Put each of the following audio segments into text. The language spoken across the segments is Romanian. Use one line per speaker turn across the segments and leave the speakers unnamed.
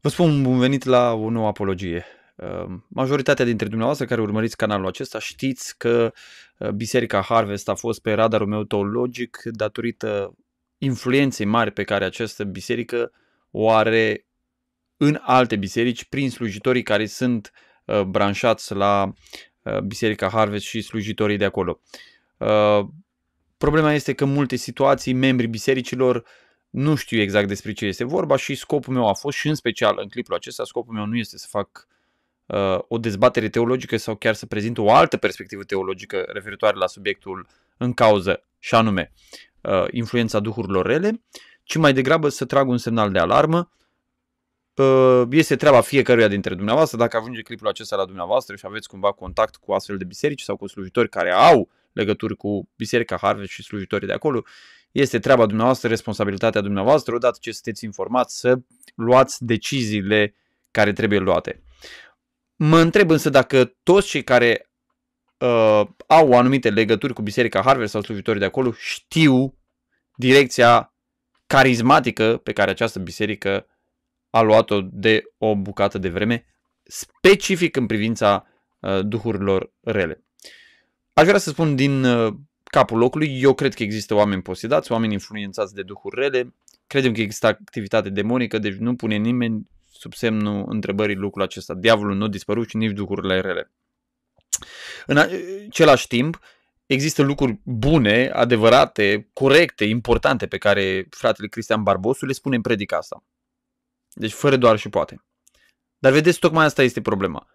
Vă spun bun venit la o nouă apologie. Ehm, majoritatea dintre dumneavoastră care urmăriți canalul acesta știți că eh, Biserica Harvest a fost pe radarul meu teologic datorită influenței mari pe care această biserică o are în alte biserici prin slujitorii care sunt eh, branșați la eh, Biserica Harvest și slujitorii de acolo. Ehm, problema este că în multe situații membrii bisericilor uh, nu știu exact despre ce este vorba și scopul meu a fost și în special în clipul acesta, scopul meu nu este să fac uh, o dezbatere teologică sau chiar să prezint o altă perspectivă teologică referitoare la subiectul în cauză și anume uh, influența duhurilor rele, ci mai degrabă să trag un semnal de alarmă uh, este treaba fiecăruia dintre dumneavoastră. Dacă ajunge clipul acesta la dumneavoastră și aveți cumva contact cu astfel de biserici sau cu slujitori care au legături cu Biserica Harvest și slujitorii de acolo, este treaba dumneavoastră, responsabilitatea dumneavoastră, odată ce sunteți informați, să luați deciziile care trebuie luate. Mă întreb însă dacă toți cei care uh, au anumite legături cu Biserica Harvard sau slujitorii de acolo știu direcția carismatică pe care această biserică a luat-o de o bucată de vreme, specific în privința uh, duhurilor rele. Aș vrea să spun din uh, capul locului. Eu cred că există oameni posedați, oameni influențați de duhuri rele. Credem că există activitate demonică, deci nu pune nimeni sub semnul întrebării lucrul acesta. Diavolul nu dispărut și nici duhurile rele. În același timp, există lucruri bune, adevărate, corecte, importante pe care fratele Cristian Barbosu le spune în predica asta. Deci fără doar și poate. Dar vedeți, tocmai asta este problema.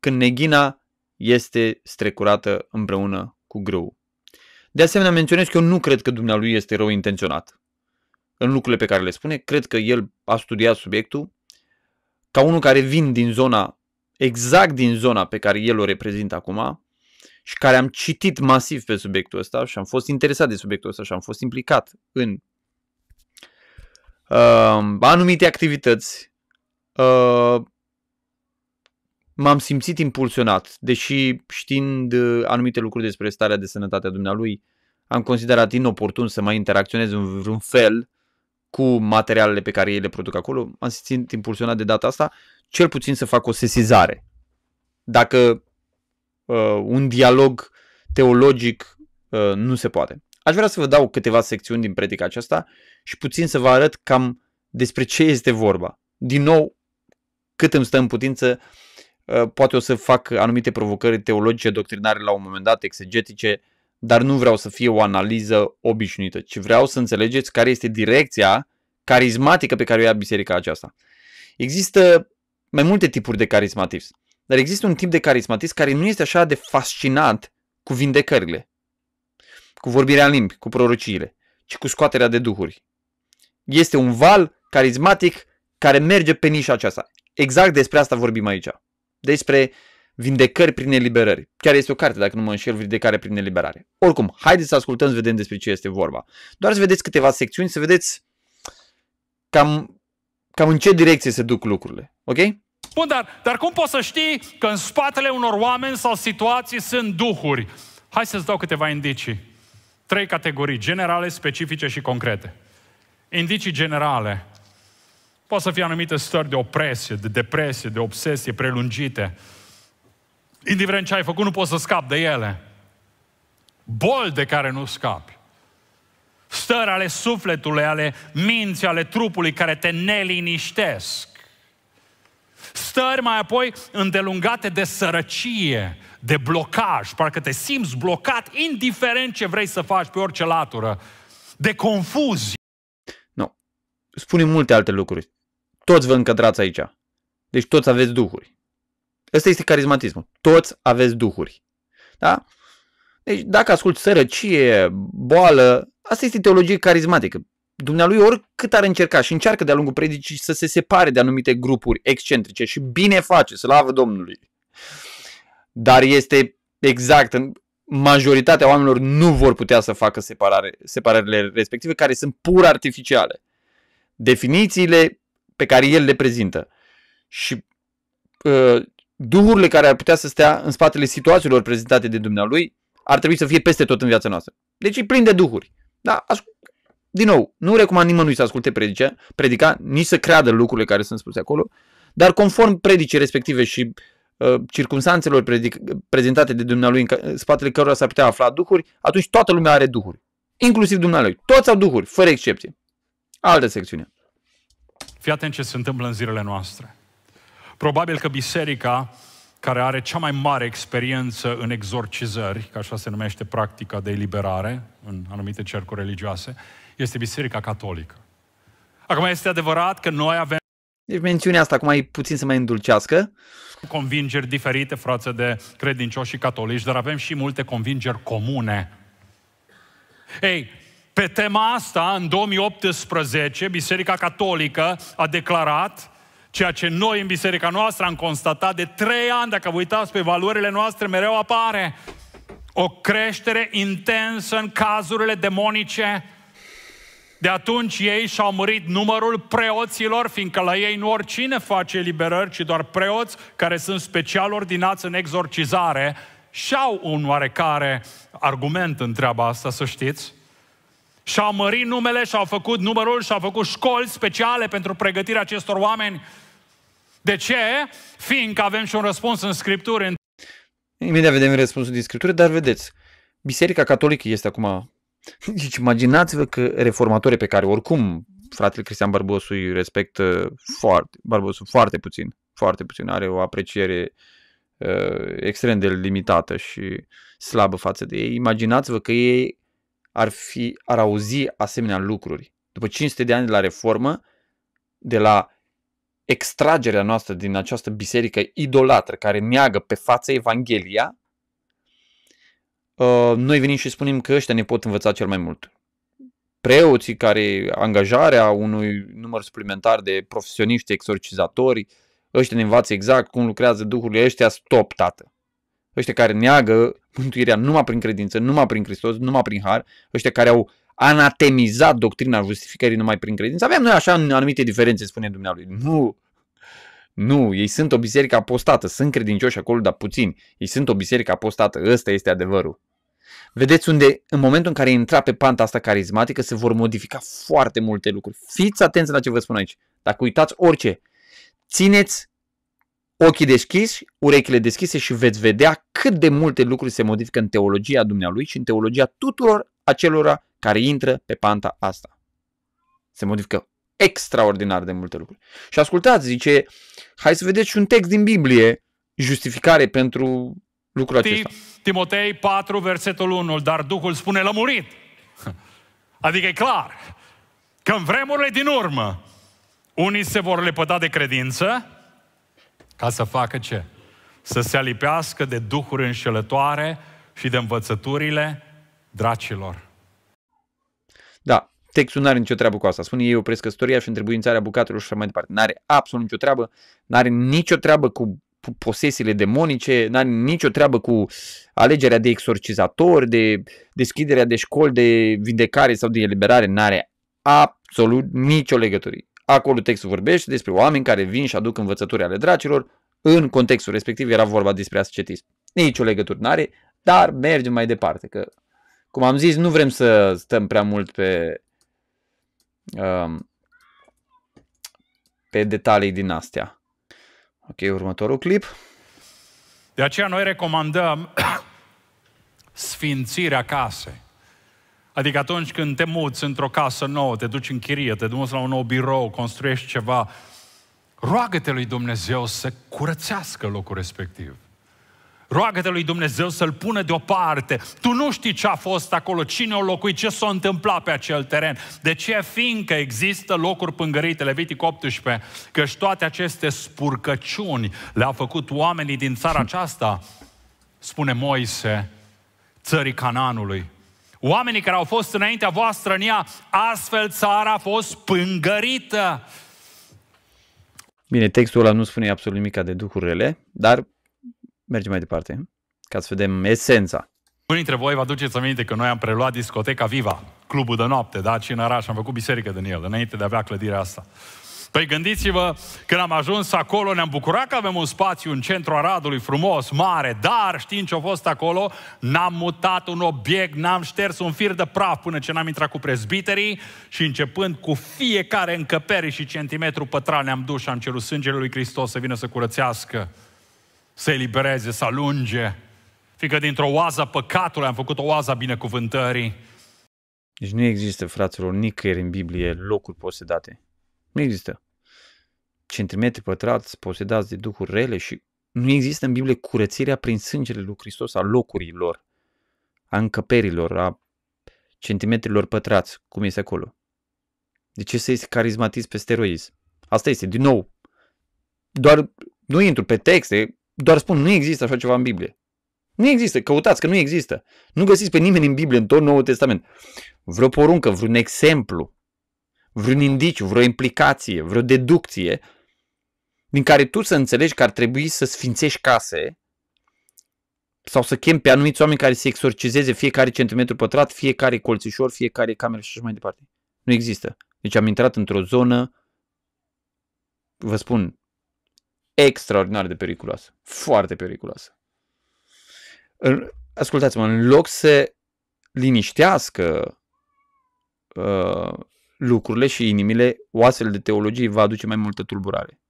Când neghina este strecurată împreună cu grâu. De asemenea, menționez că eu nu cred că dumnealui este rău intenționat în lucrurile pe care le spune. Cred că el a studiat subiectul ca unul care vin din zona, exact din zona pe care el o reprezintă acum și care am citit masiv pe subiectul ăsta și am fost interesat de subiectul ăsta și am fost implicat în uh, anumite activități. Uh, m-am simțit impulsionat, deși știind anumite lucruri despre starea de sănătate a dumnealui, am considerat inoportun să mai interacționez în vreun fel cu materialele pe care ei le produc acolo, am simțit impulsionat de data asta cel puțin să fac o sesizare. Dacă uh, un dialog teologic uh, nu se poate. Aș vrea să vă dau câteva secțiuni din predica aceasta și puțin să vă arăt cam despre ce este vorba. Din nou, cât îmi stă în putință, uh, poate o să fac anumite provocări teologice, doctrinare la un moment dat, exegetice, uh, dar nu vreau să fie o analiză obișnuită, ci vreau să înțelegeți care este direcția carismatică pe care o ia biserica aceasta. Există mai multe tipuri de carismatism, dar există un tip de carismatism care nu este așa de fascinat cu vindecările, cu vorbirea în limbi, cu prorociile, ci cu scoaterea de duhuri. Este un val carismatic care merge pe nișa aceasta. Exact despre asta vorbim aici. Despre Vindecări prin eliberări. Chiar este o carte, dacă nu mă înșel, Vindecare prin eliberare. Oricum, haideți să ascultăm, să vedem despre ce este vorba. Doar să vedeți câteva secțiuni, să vedeți cam, cam în ce direcție se duc lucrurile.
Ok? Bun, dar, dar cum poți să știi că în spatele unor oameni sau situații sunt duhuri? Hai să-ți dau câteva indicii. Trei categorii, generale, specifice și concrete. Indicii generale. Poate să fie anumite stări de opresie, de depresie, de obsesie prelungite indiferent ce ai făcut, nu poți să scapi de ele. Boli de care nu scapi. Stări ale sufletului, ale minții, ale trupului care te neliniștesc. Stări mai apoi îndelungate de sărăcie, de blocaj, parcă te simți blocat, indiferent ce vrei să faci pe orice latură, de confuzie.
Nu. Spune multe alte lucruri. Toți vă încădrați aici. Deci toți aveți duhuri. Ăsta este carismatismul. Toți aveți duhuri. Da? Deci dacă asculti sărăcie, boală, asta este teologie carismatică. Dumnealui oricât ar încerca și încearcă de-a lungul predicii să se separe de anumite grupuri excentrice și bine face, slavă Domnului. Dar este exact, majoritatea oamenilor nu vor putea să facă separare, separările respective care sunt pur artificiale. Definițiile pe care el le prezintă și uh, duhurile care ar putea să stea în spatele situațiilor prezentate de Dumnealui ar trebui să fie peste tot în viața noastră. Deci e plin de duhuri. Da? Din nou, nu recomand nimănui să asculte predice, predica, nici să creadă lucrurile care sunt spuse acolo, dar conform predicii respective și uh, circunstanțelor predic- prezentate de Dumnealui în spatele cărora s-ar putea afla duhuri, atunci toată lumea are duhuri. Inclusiv Dumnealui. Toți au duhuri, fără excepție. Altă secțiune.
Fii atent ce se întâmplă în zilele noastre. Probabil că biserica care are cea mai mare experiență în exorcizări, că așa se numește practica de eliberare în anumite cercuri religioase, este Biserica Catolică. Acum este adevărat că noi avem
deci mențiunea asta acum e puțin să mai îndulcească.
Convingeri diferite față de credincioși și catolici, dar avem și multe convingeri comune. Ei, pe tema asta, în 2018, Biserica Catolică a declarat Ceea ce noi în biserica noastră am constatat de trei ani, dacă vă uitați pe valorile noastre, mereu apare o creștere intensă în cazurile demonice. De atunci ei și-au mărit numărul preoților, fiindcă la ei nu oricine face eliberări, ci doar preoți care sunt special ordinați în exorcizare și au un oarecare argument în treaba asta, să știți și-au mărit numele, și-au făcut numărul, și-au făcut școli speciale pentru pregătirea acestor oameni. De ce? Fiindcă avem și un răspuns în Scriptură.
Imediat vedem răspunsul din Scriptură, dar vedeți, Biserica Catolică este acum... Deci imaginați-vă că reformatorii pe care oricum fratele Cristian Barbosu îi respectă foarte, Barbosu foarte puțin, foarte puțin, are o apreciere uh, extrem de limitată și slabă față de ei. Imaginați-vă că ei ar, fi, ar auzi asemenea lucruri. După 500 de ani de la reformă, de la extragerea noastră din această biserică idolatră care neagă pe față Evanghelia, uh, noi venim și spunem că ăștia ne pot învăța cel mai mult. Preoții care angajarea unui număr suplimentar de profesioniști exorcizatori, ăștia ne învață exact cum lucrează duhurile, ăștia stop, tată ăștia care neagă mântuirea numai prin credință, numai prin Hristos, numai prin har, ăștia care au anatemizat doctrina justificării numai prin credință. Aveam noi așa anumite diferențe, spune Dumnealui. Nu, nu, ei sunt o biserică apostată, sunt credincioși acolo, dar puțini. Ei sunt o biserică apostată, ăsta este adevărul. Vedeți unde, în momentul în care intra pe panta asta carismatică, se vor modifica foarte multe lucruri. Fiți atenți la ce vă spun aici. Dacă uitați orice, țineți ochii deschiși, urechile deschise și veți vedea cât de multe lucruri se modifică în teologia dumnealui și în teologia tuturor acelora care intră pe panta asta. Se modifică extraordinar de multe lucruri. Și ascultați, zice, hai să vedeți și un text din Biblie, justificare pentru lucrul acesta.
Timotei 4, versetul 1, dar Duhul spune lămurit. Adică e clar că în vremurile din urmă, unii se vor lepăda de credință, ca să facă ce? Să se alipească de duhuri înșelătoare și de învățăturile dracilor.
Da, textul nu are nicio treabă cu asta. Spune ei opresc căsătoria și întrebuințarea bucatelor și așa mai departe. N-are absolut nicio treabă, n-are nicio treabă cu posesiile demonice, n-are nicio treabă cu alegerea de exorcizatori, de deschiderea de școli, de vindecare sau de eliberare, n-are absolut nicio legătură. Acolo textul vorbește despre oameni care vin și aduc învățături ale dracilor. În contextul respectiv era vorba despre ascetism. Nici o legătură n-are, dar mergem mai departe. Că, cum am zis, nu vrem să stăm prea mult pe, um, pe detalii din astea. Ok, următorul clip.
De aceea noi recomandăm sfințirea casei. Adică atunci când te muți într-o casă nouă, te duci în chirie, te duci la un nou birou, construiești ceva, roagă-te lui Dumnezeu să curățească locul respectiv. Roagă-te lui Dumnezeu să-l pună deoparte. Tu nu știi ce a fost acolo, cine o locuit, ce s-a întâmplat pe acel teren. De ce? Fiindcă există locuri pângărite, Levitic 18, că și toate aceste spurcăciuni le-au făcut oamenii din țara aceasta, spune Moise, țării Cananului. Oamenii care au fost înaintea voastră în ea, astfel țara a fost pângărită.
Bine, textul ăla nu spune absolut nimic de duhurile, dar mergem mai departe, ca să vedem esența.
Unii dintre voi vă aduceți aminte că noi am preluat discoteca Viva, clubul de noapte, da? Și în oraș am făcut biserică din el, înainte de a avea clădirea asta. Păi gândiți-vă, când am ajuns acolo, ne-am bucurat că avem un spațiu în centru Aradului frumos, mare, dar știind ce a fost acolo, n-am mutat un obiect, n-am șters un fir de praf până ce n-am intrat cu prezbiterii și începând cu fiecare încăpere și centimetru pătrat ne-am dus și am cerut sângele lui Hristos să vină să curățească, să elibereze, să alunge. Fică dintr-o oază păcatului am făcut o oază binecuvântării.
Deci nu există, fraților, nicăieri în Biblie locuri posedate. Nu există. Centimetri pătrați posedați de duhuri rele și nu există în Biblie curățirea prin sângele lui Hristos a locurilor, a încăperilor, a centimetrilor pătrați, cum este acolo. De ce să ești carismatism pe steroizi? Asta este, din nou, doar nu intru pe texte, doar spun nu există așa ceva în Biblie. Nu există, căutați că nu există. Nu găsiți pe nimeni în Biblie, în tot Noul Testament. Vreo poruncă, vreun exemplu vreun indiciu, vreo implicație, vreo deducție din care tu să înțelegi că ar trebui să sfințești case sau să chem pe anumiți oameni care să exorcizeze fiecare centimetru pătrat, fiecare colțișor, fiecare cameră și așa mai departe. Nu există. Deci am intrat într-o zonă, vă spun, extraordinar de periculoasă. Foarte periculoasă. Ascultați-mă, în loc să liniștească uh, lucrurile și inimile, o astfel de teologie va aduce mai multă tulburare.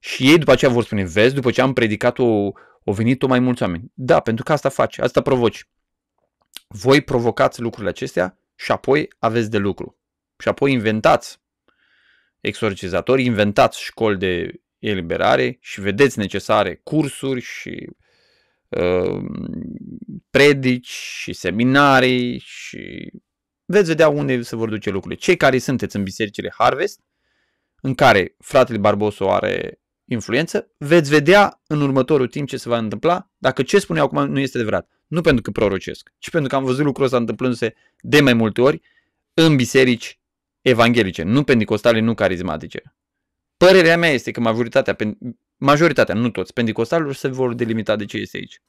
Și ei după aceea vor spune, vezi, după ce am predicat-o, o venit tot mai mulți oameni. Da, pentru că asta faci, asta provoci. Voi provocați lucrurile acestea și apoi aveți de lucru. Și apoi inventați exorcizatori, inventați școli de eliberare și vedeți necesare cursuri și uh, predici și seminarii și veți vedea unde se vor duce lucrurile. Cei care sunteți în bisericile Harvest, în care fratele Barboso are influență, veți vedea în următorul timp ce se va întâmpla, dacă ce spun eu acum nu este adevărat. Nu pentru că prorocesc, ci pentru că am văzut lucrul ăsta întâmplându-se de mai multe ori în biserici evanghelice, nu pentecostale, nu carismatice. Părerea mea este că majoritatea, majoritatea, nu toți, pentecostalilor se vor delimita de ce este aici.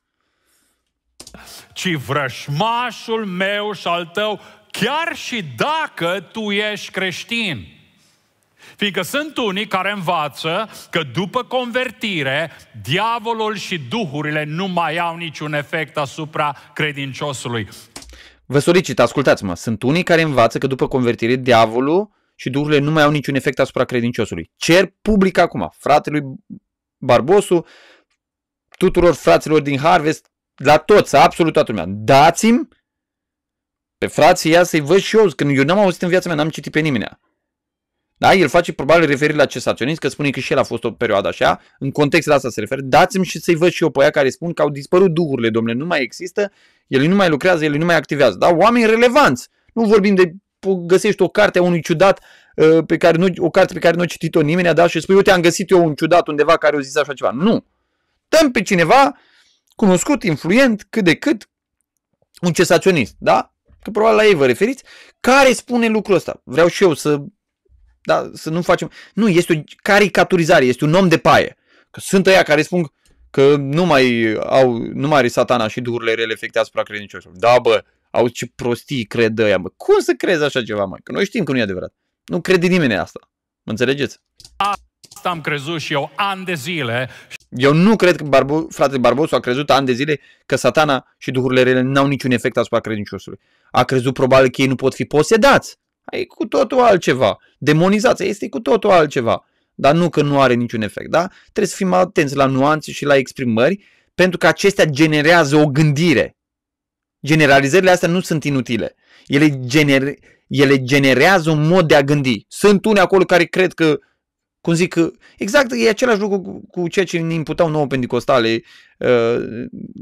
Ci vrășmașul meu și al tău chiar și dacă tu ești creștin. Fiindcă sunt unii care învață că după convertire, diavolul și duhurile nu mai au niciun efect asupra credinciosului.
Vă solicit, ascultați-mă, sunt unii care învață că după convertire, diavolul și duhurile nu mai au niciun efect asupra credinciosului. Cer public acum, fratelui Barbosu, tuturor fraților din Harvest, la toți, absolut toată lumea, dați-mi pe frații ia să-i văd și eu, când eu n-am auzit în viața mea, n-am citit pe nimeni. Da? El face probabil referire la cesaționism, că spune că și el a fost o perioadă așa, în contextul asta se referă. Dați-mi și să-i văd și eu pe aia care spun că au dispărut duhurile, domnule, nu mai există, el nu mai lucrează, el nu mai activează. Da? Oameni relevanți. Nu vorbim de găsești o carte a unui ciudat uh, pe care nu, o carte pe care nu a citit-o nimeni, da? și spui, uite, am găsit eu un ciudat undeva care a zis așa ceva. Nu. Dăm pe cineva cunoscut, influent, cât de cât, un cesaționist, da? că probabil la ei vă referiți, care spune lucrul ăsta. Vreau și eu să, da, să nu facem... Nu, este o caricaturizare, este un om de paie. Că sunt ăia care spun că nu mai au, nu mai are satana și duhurile rele efecte asupra credincioșilor. Da, bă, au ce prostii cred ăia, mă. Cum să crezi așa ceva, mă? Că noi știm că nu e adevărat. Nu crede nimeni asta. Mă înțelegeți?
Asta am crezut și eu ani de zile.
Eu nu cred că Barbu, fratele Barbosu a crezut ani de zile că satana și duhurile rele n-au niciun efect asupra credinciosului. A crezut probabil că ei nu pot fi posedați. E cu totul altceva. Demonizația este cu totul altceva. Dar nu că nu are niciun efect, da? Trebuie să fim atenți la nuanțe și la exprimări, pentru că acestea generează o gândire. Generalizările astea nu sunt inutile. Ele, gener- ele generează un mod de a gândi. Sunt unii acolo care cred că cum zic, exact e același lucru cu, cu ceea ce ne imputau nouă pentecostale uh,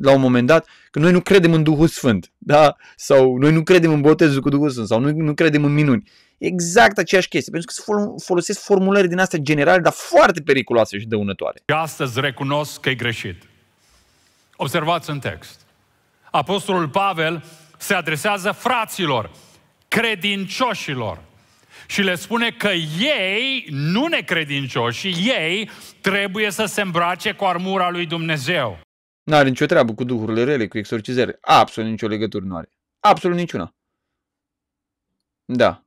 la un moment dat, că noi nu credem în Duhul Sfânt, da? Sau noi nu credem în botezul cu Duhul Sfânt, sau noi nu credem în minuni. Exact aceeași chestie, pentru că se folosesc formulări din astea generale, dar foarte periculoase și dăunătoare.
Și astăzi recunosc că e greșit. Observați în text. Apostolul Pavel se adresează fraților, credincioșilor, și le spune că ei, nu necredincioși, ei trebuie să se îmbrace cu armura lui Dumnezeu.
Nu are nicio treabă cu duhurile rele, cu exorcizări. Absolut nicio legătură nu are. Absolut niciuna. Da.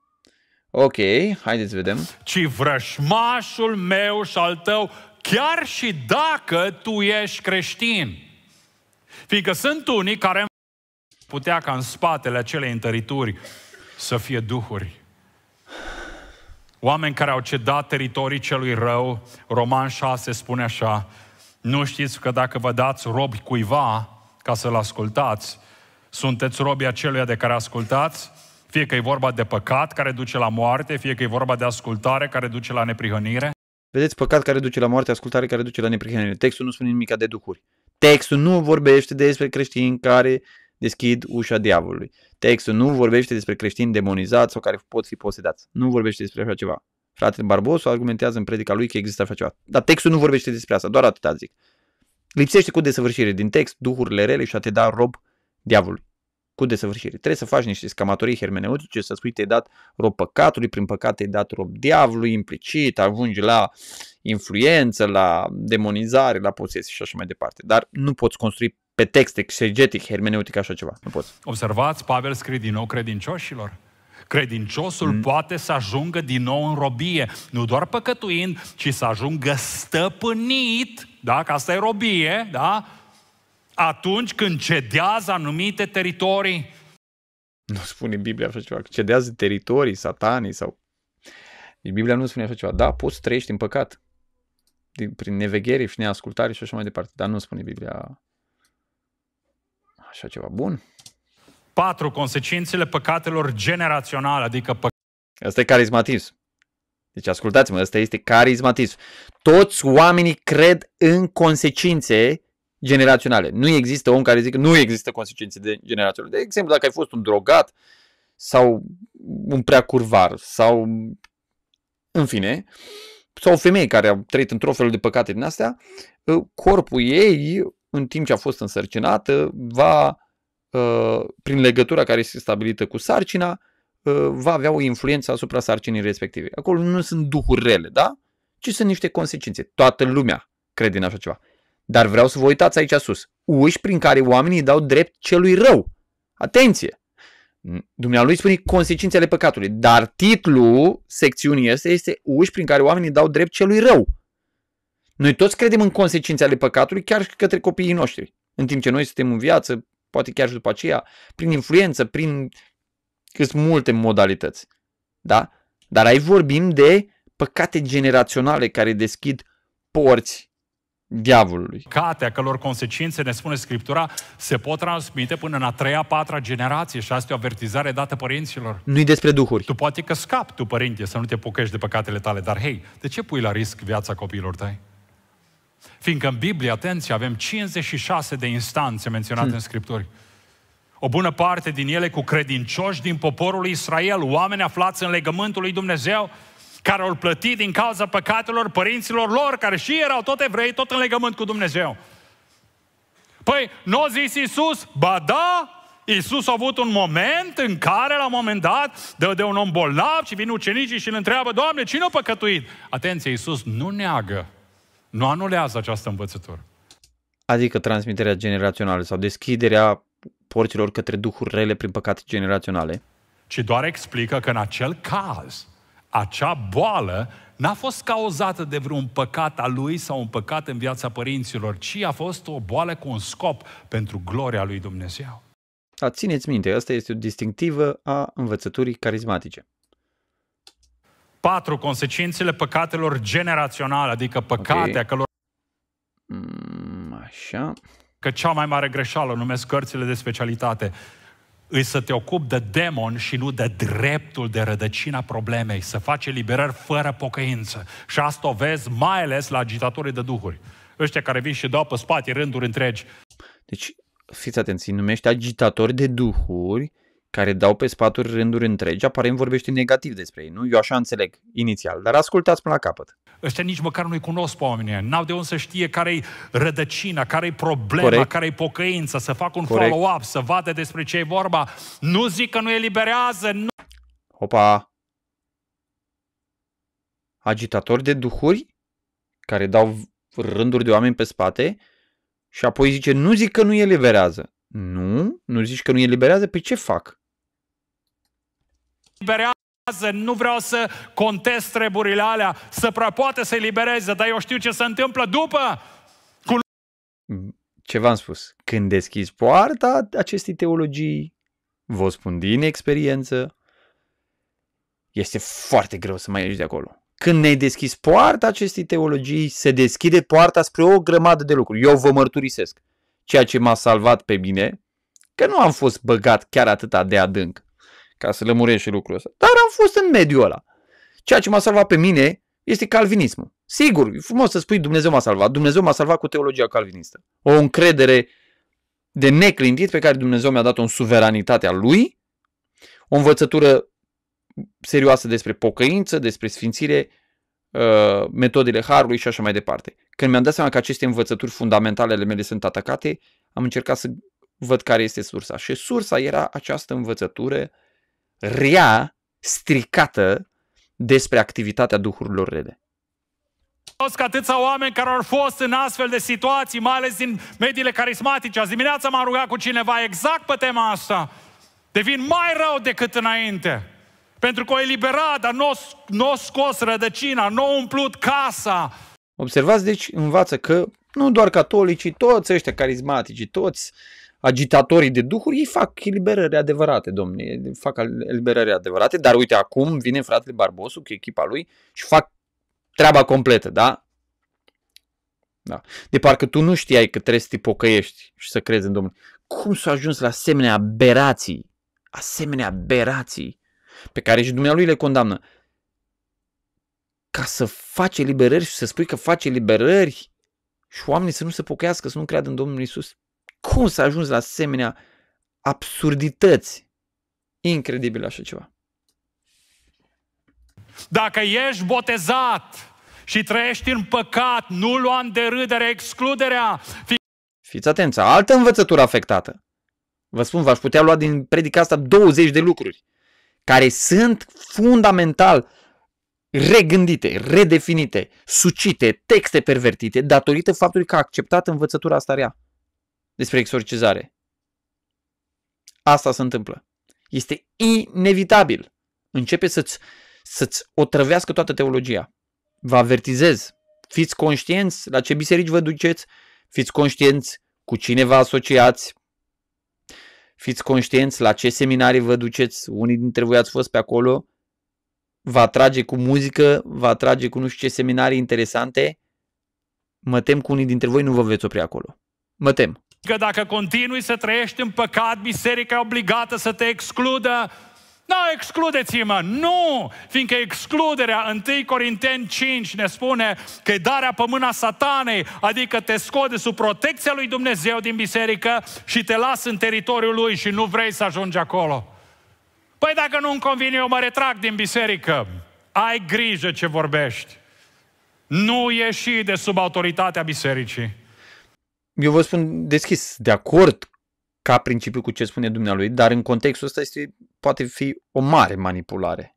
Ok, haideți să vedem.
Ci vrășmașul meu și al tău, chiar și dacă tu ești creștin. Fiindcă sunt unii care putea ca în spatele acelei întărituri să fie duhuri oameni care au cedat teritorii celui rău, Roman 6 spune așa, nu știți că dacă vă dați robi cuiva ca să-l ascultați, sunteți robi aceluia de care ascultați, fie că e vorba de păcat care duce la moarte, fie că e vorba de ascultare care duce la neprihănire. Vedeți, păcat
care duce la moarte, ascultare care duce la neprihănire. Textul nu spune nimic de duhuri. Textul nu vorbește despre creștini care deschid ușa diavolului. Textul nu vorbește despre creștini demonizați sau care pot fi posedați. Nu vorbește despre așa ceva. Fratele Barbosu argumentează în predica lui că există așa ceva. Dar textul nu vorbește despre asta, doar atâta zic. Lipsește cu desăvârșire din text duhurile rele și a te da rob diavolului. Cu desăvârșire. Trebuie să faci niște scamatorii hermeneutice, să spui te-ai dat rob păcatului, prin păcat te-ai dat rob diavolului implicit, ajungi la influență, la demonizare, la posesie și așa mai departe. Dar nu poți construi pe text exegetic, hermeneutic, așa ceva. Nu poți.
Observați, Pavel scrie din nou credincioșilor. Credinciosul mm. poate să ajungă din nou în robie, nu doar păcătuind, ci să ajungă stăpânit, da, că asta e robie, da, atunci când cedează anumite teritorii.
Nu spune Biblia așa ceva, cedează teritorii satanii sau... Deci Biblia nu spune așa ceva. Da, poți să trăiești în păcat, din, prin neveghere și neascultare și așa mai departe, dar nu spune Biblia așa ceva bun.
Patru consecințele păcatelor generaționale, adică pă-
Asta e carismatism. Deci ascultați-mă, ăsta este carismatism. Toți oamenii cred în consecințe generaționale. Nu există om care zic nu există consecințe de generaționale. De exemplu, dacă ai fost un drogat sau un preacurvar sau în fine, sau o femeie care a trăit într-o fel de păcate din astea, corpul ei în timp ce a fost însărcinată, va, uh, prin legătura care este stabilită cu sarcina, uh, va avea o influență asupra sarcinii respective. Acolo nu sunt duhuri rele, da? Ci sunt niște consecințe. Toată lumea crede în așa ceva. Dar vreau să vă uitați aici sus. Uși prin care oamenii dau drept celui rău. Atenție! Dumnealui spune consecințele păcatului, dar titlul secțiunii este, este uși prin care oamenii dau drept celui rău. Noi toți credem în consecințe ale păcatului chiar și către copiii noștri. În timp ce noi suntem în viață, poate chiar și după aceea, prin influență, prin cât multe modalități. Da? Dar aici vorbim de păcate generaționale care deschid porți diavolului.
Catea călor consecințe, ne spune Scriptura, se pot transmite până în a treia, patra generație și asta e o avertizare dată părinților. Nu-i despre duhuri. Tu poate că scapi tu, părinte, să nu te pocăști de păcatele tale, dar hei, de ce pui la risc viața copiilor tăi? Fiindcă în Biblie, atenție, avem 56 de instanțe menționate hmm. în Scripturi. O bună parte din ele cu credincioși din poporul lui Israel, oameni aflați în legământul lui Dumnezeu, care au plătit din cauza păcatelor părinților lor, care și erau tot evrei, tot în legământ cu Dumnezeu. Păi, nu a zis Iisus, ba da, Iisus a avut un moment în care, la un moment dat, dă de un om bolnav și vin ucenicii și îl întreabă, Doamne, cine a păcătuit? Atenție, Iisus nu neagă nu anulează această învățătură.
Adică transmiterea generațională sau deschiderea porților către duhuri rele prin păcate generaționale.
Ci doar explică că în acel caz, acea boală n-a fost cauzată de vreun păcat al lui sau un păcat în viața părinților, ci a fost o boală cu un scop pentru gloria lui Dumnezeu. A,
da, țineți minte, asta este o distinctivă a învățăturii carismatice.
4. Consecințele păcatelor generaționale, adică păcate okay. călor... Mm, așa. Că cea mai mare greșeală, numesc cărțile de specialitate, îi să te ocupi de demon și nu de dreptul de rădăcina problemei, să faci eliberări fără pocăință. Și asta o vezi mai ales la agitatorii de duhuri. Ăștia care vin și dau pe spate rânduri întregi.
Deci, fiți atenți, numește agitatori de duhuri care dau pe spaturi rânduri întregi, aparent vorbește negativ despre ei, nu? Eu așa înțeleg inițial, dar ascultați până la capăt.
Ăștia nici măcar nu-i cunosc pe oamenii, n-au de unde să știe care-i rădăcina, care-i problema, care-i pocăința, să facă un Corect. follow-up, să vadă despre ce e vorba. Nu zic că nu eliberează, nu...
Opa! Agitatori de duhuri care dau rânduri de oameni pe spate și apoi zice, nu zic că nu eliberează. Nu? Nu zici că nu eliberează? Pe păi ce fac?
eliberează, nu vreau să contest treburile alea, să prea poate să elibereze, dar eu știu ce se întâmplă după. Cu...
Mm, ce v-am spus? Când deschizi poarta acestei teologii, vă spun din experiență, este foarte greu să mai ieși de acolo. Când ne-ai deschis poarta acestei teologii, se deschide poarta spre o grămadă de lucruri. Eu vă mărturisesc. Ceea ce m-a salvat pe mine, că nu am fost băgat chiar atâta de adânc ca să lămurești lucrul ăsta. Dar am fost în mediul ăla. Ceea ce m-a salvat pe mine este calvinismul. Sigur, e frumos să spui Dumnezeu m-a salvat. Dumnezeu m-a salvat cu teologia calvinistă. O încredere de neclintit pe care Dumnezeu mi-a dat-o în suveranitatea Lui, o învățătură serioasă despre pocăință, despre sfințire, uh, metodele Harului și așa mai departe. Când mi-am dat seama că aceste învățături fundamentale ale mele sunt atacate, am încercat să văd care este sursa. Și sursa era această învățătură rea, stricată despre activitatea duhurilor rele.
Cunosc atâția oameni care au fost în astfel de situații, mai ales din mediile carismatice. Azi dimineața m-am rugat cu cineva exact pe tema asta. Devin mai rău decât înainte. Pentru că o eliberat, dar nu n-o, n-o scos rădăcina, nu n-o umplut casa.
Observați, deci, învață că nu doar catolicii, toți ăștia carismatici, toți uh, agitatorii de duhuri, ei fac eliberări adevărate, Domnule, fac eliberări adevărate, dar uite, acum vine fratele Barbosu cu echipa lui și fac treaba completă, da? Da. De parcă tu nu știai că trebuie să te pocăiești și să crezi în Domnul. Cum s-a ajuns la asemenea aberații? Asemenea aberații pe care și dumnealui le condamnă. Ca să faci eliberări și să spui că faci eliberări și oamenii să nu se pocăiască, să nu creadă în Domnul Isus. Cum s-a ajuns la asemenea absurdități? Incredibil așa ceva.
Dacă ești botezat și trăiești în păcat, nu lua în derâdere excluderea. Fi...
Fiți atenți, altă învățătură afectată. Vă spun, v-aș putea lua din predica asta 20 de lucruri care sunt fundamental regândite, redefinite, sucite, texte pervertite, datorită faptului că a acceptat învățătura asta rea despre exorcizare. Asta se întâmplă. Este inevitabil. Începe să-ți, să-ți otrăvească toată teologia. Vă avertizez. Fiți conștienți la ce biserici vă duceți, fiți conștienți cu cine vă asociați, fiți conștienți la ce seminarii vă duceți, unii dintre voi ați fost pe acolo, vă atrage cu muzică, vă atrage cu nu știu ce seminarii interesante, mă tem că unii dintre voi nu vă veți opri acolo. Mă tem.
Că dacă continui să trăiești în păcat, biserica e obligată să te excludă. Nu, da, excludeți-mă! Nu! Fiindcă excluderea 1 Corinteni 5 ne spune că e darea pe mâna satanei, adică te scot sub protecția lui Dumnezeu din biserică și te las în teritoriul lui și nu vrei să ajungi acolo. Păi dacă nu-mi convine, eu mă retrag din biserică. Ai grijă ce vorbești. Nu ieși de sub autoritatea bisericii
eu vă spun deschis, de acord ca principiu cu ce spune dumnealui, dar în contextul ăsta este, poate fi o mare manipulare.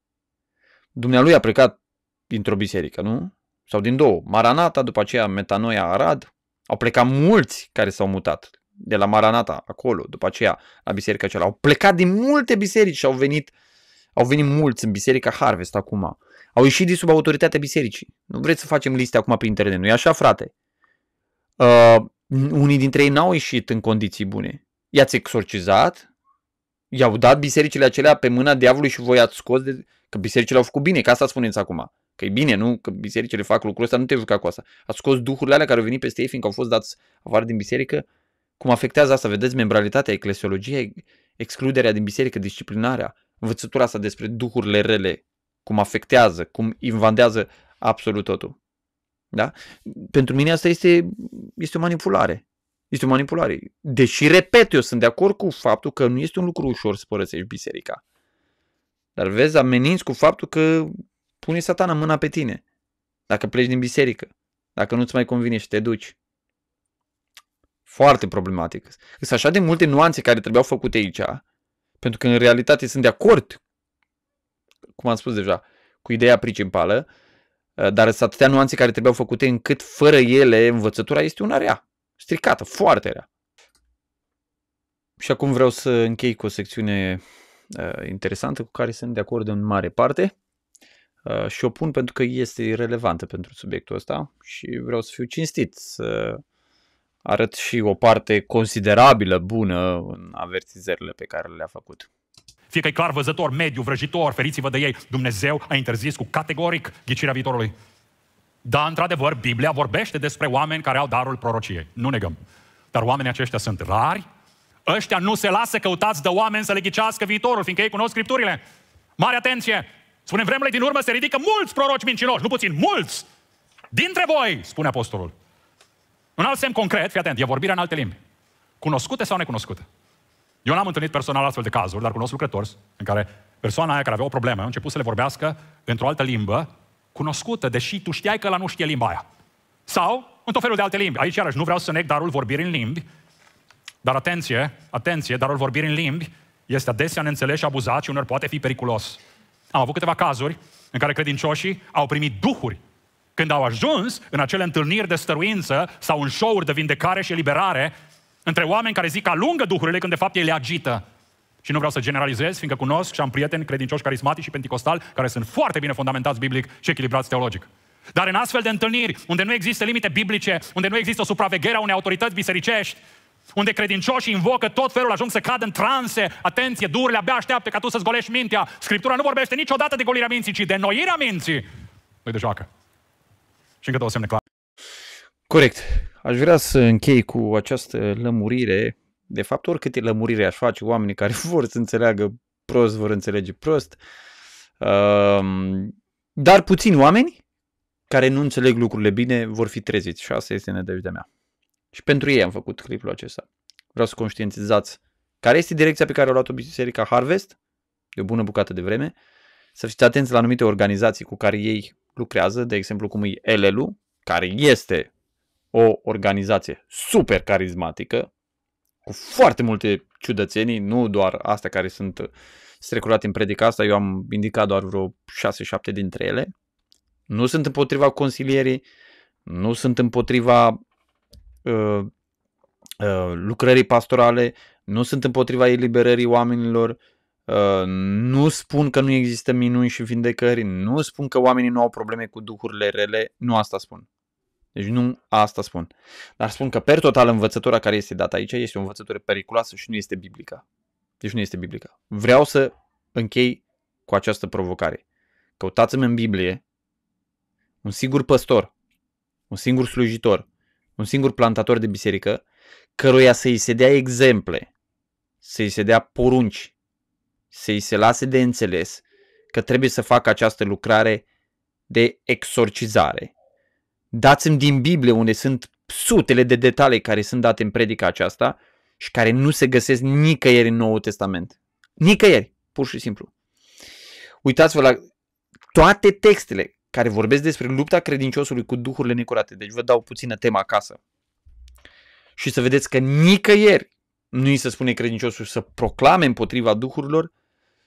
Dumnealui a plecat dintr-o biserică, nu? Sau din două. Maranata, după aceea Metanoia Arad. Au plecat mulți care s-au mutat de la Maranata, acolo, după aceea la biserica acela. Au plecat din multe biserici și au venit, au venit mulți în biserica Harvest acum. Au ieșit din sub autoritatea bisericii. Nu vreți să facem liste acum prin internet, nu i așa, frate? Uh, unii dintre ei n-au ieșit în condiții bune. I-ați exorcizat, i-au dat bisericile acelea pe mâna diavolului și voi ați scos de... că bisericile au făcut bine, ca asta spuneți acum. Că e bine, nu? Că bisericile fac lucrul ăsta, nu te juca cu asta. Ați scos duhurile alea care au venit peste ei, fiindcă au fost dați afară din biserică. Cum afectează asta? Vedeți membralitatea, eclesiologia, excluderea din biserică, disciplinarea, învățătura asta despre duhurile rele, cum afectează, cum invandează absolut totul. Da? Pentru mine asta este, este o manipulare. Este o manipulare. Deși, repet, eu sunt de acord cu faptul că nu este un lucru ușor să părăsești biserica. Dar vezi, ameninți cu faptul că pune satana mâna pe tine. Dacă pleci din biserică, dacă nu-ți mai convine și te duci. Foarte problematic. Sunt așa de multe nuanțe care trebuiau făcute aici, pentru că în realitate sunt de acord, cum am spus deja, cu ideea principală, Eh, dar sunt atâtea nuanțe care trebuiau făcute încât fără ele învățătura este una rea, stricată, foarte rea. Și acum vreau să închei cu o secțiune uh, interesantă cu care sunt de acord în mare parte uh, și o pun pentru că este relevantă pentru subiectul ăsta și vreau să fiu cinstit să arăt și o parte considerabilă bună în
avertizările pe care le-a făcut fie că e clar văzător, mediu, vrăjitor, feriți-vă de ei, Dumnezeu a interzis cu categoric ghicirea viitorului. Da, într-adevăr, Biblia vorbește despre oameni care au darul prorociei. Nu negăm. Dar oamenii aceștia sunt rari, ăștia nu se lasă căutați de oameni să le ghicească viitorul, fiindcă ei cunosc Scripturile. Mare atenție! Spune, vremurile din urmă se ridică mulți proroci mincinoși, nu puțin, mulți! Dintre voi, spune apostolul. Un alt semn concret, fii atent, e vorbirea în alte limbi. Cunoscute sau necunoscute? Eu n-am întâlnit personal astfel de cazuri, dar cunosc lucrători în care persoana aia care avea o problemă a început să le vorbească într-o altă limbă cunoscută, deși tu știai că la nu știe limba aia. Sau în tot felul de alte limbi. Aici, iarăși, nu vreau să neg darul vorbirii în limbi, dar atenție, atenție, darul vorbirii în limbi este adesea neînțeles și abuzat și unor poate fi periculos. Am avut câteva cazuri în care credincioșii au primit duhuri când au ajuns în acele întâlniri de stăruință sau în show-uri de vindecare și eliberare între oameni care zic că alungă duhurile când de fapt ei le agită. Și nu vreau să generalizez, fiindcă cunosc și am prieteni credincioși carismatici și penticostali care sunt foarte bine fundamentați biblic și echilibrați teologic. Dar în astfel de întâlniri, unde nu există limite biblice, unde nu există supraveghere a unei autorități bisericești, unde credincioșii invocă tot felul, ajung să cadă în transe. Atenție, durile abia așteaptă ca tu să-ți golești mintea. Scriptura nu vorbește niciodată de golirea minții, ci de noirea minții. Păi de joacă. Și încă două semne clare.
Corect. Aș vrea să închei cu această lămurire. De fapt, oricât e lămurire aș face, oamenii care vor să înțeleagă prost vor înțelege prost. Dar puțini oameni care nu înțeleg lucrurile bine vor fi treziți și asta este nădejdea mea. Și pentru ei am făcut clipul acesta. Vreau să conștientizați care este direcția pe care o luat-o Biserica Harvest de o bună bucată de vreme, să fiți atenți la anumite organizații cu care ei lucrează, de exemplu cum e LLU, care este o organizație super carismatică, cu foarte multe ciudățenii, nu doar astea care sunt uh, strecurate în predica asta, eu am indicat doar vreo 6-7 dintre ele. Nu sunt împotriva consilierii, nu sunt împotriva uh, uh, lucrării pastorale, nu sunt împotriva eliberării oamenilor, uh, nu spun că nu există minuni și vindecări, nu spun că oamenii nu au probleme cu duhurile rele, nu asta spun. Deci nu asta spun. Dar spun că per total învățătura care este dată aici este o învățătură periculoasă și nu este biblică. Deci nu este biblică. Vreau să închei cu această provocare. Căutați-mi în Biblie un singur păstor, un singur slujitor, un singur plantator de biserică căruia să-i se dea exemple, să-i se dea porunci, să-i se lase de înțeles că trebuie să facă această lucrare de exorcizare, dați-mi din Biblie unde sunt sutele de detalii care sunt date în predica aceasta și care nu se găsesc nicăieri în Noul Testament. Nicăieri, pur și simplu. Uitați-vă la toate textele care vorbesc despre lupta credinciosului cu duhurile necurate. Deci vă dau puțină tema acasă. Și să vedeți că nicăieri nu îi se spune credinciosul să proclame împotriva duhurilor,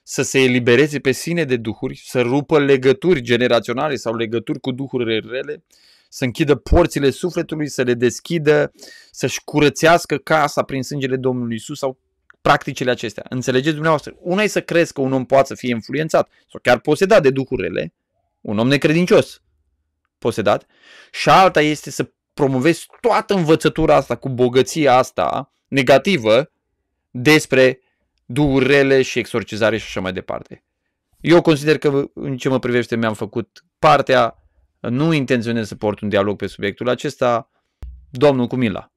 să se elibereze pe sine de duhuri, să rupă legături generaționale sau legături cu duhurile rele, să închidă porțile sufletului, să le deschidă, să-și curățească casa prin sângele Domnului Isus sau practicile acestea. Înțelegeți dumneavoastră? Una e să crezi că un om poate să fie influențat sau chiar posedat de duhurile, un om necredincios posedat, și alta este să promovezi toată învățătura asta cu bogăția asta negativă despre durele și exorcizare și așa mai departe. Eu consider că, în ce mă privește, mi-am făcut partea, nu intenționez să port un dialog pe subiectul acesta, Domnul Cumila.